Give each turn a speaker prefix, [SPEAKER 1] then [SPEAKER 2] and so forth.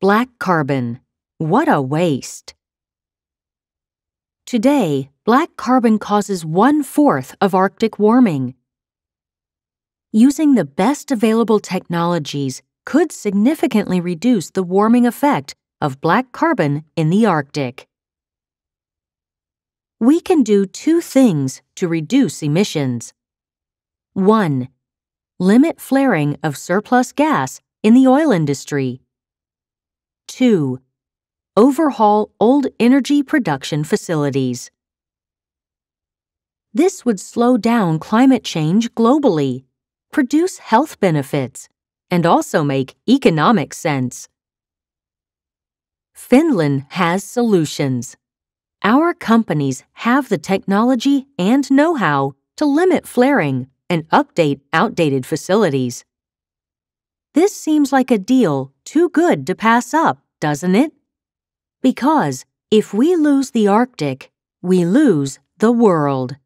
[SPEAKER 1] Black carbon. What a waste. Today, black carbon causes one fourth of Arctic warming. Using the best available technologies could significantly reduce the warming effect of black carbon in the Arctic. We can do two things to reduce emissions. 1. Limit flaring of surplus gas in the oil industry. 2. Overhaul old energy production facilities. This would slow down climate change globally, produce health benefits, and also make economic sense. Finland has solutions. Our companies have the technology and know how to limit flaring and update outdated facilities. This seems like a deal too good to pass up, doesn't it? Because if we lose the Arctic, we lose the world.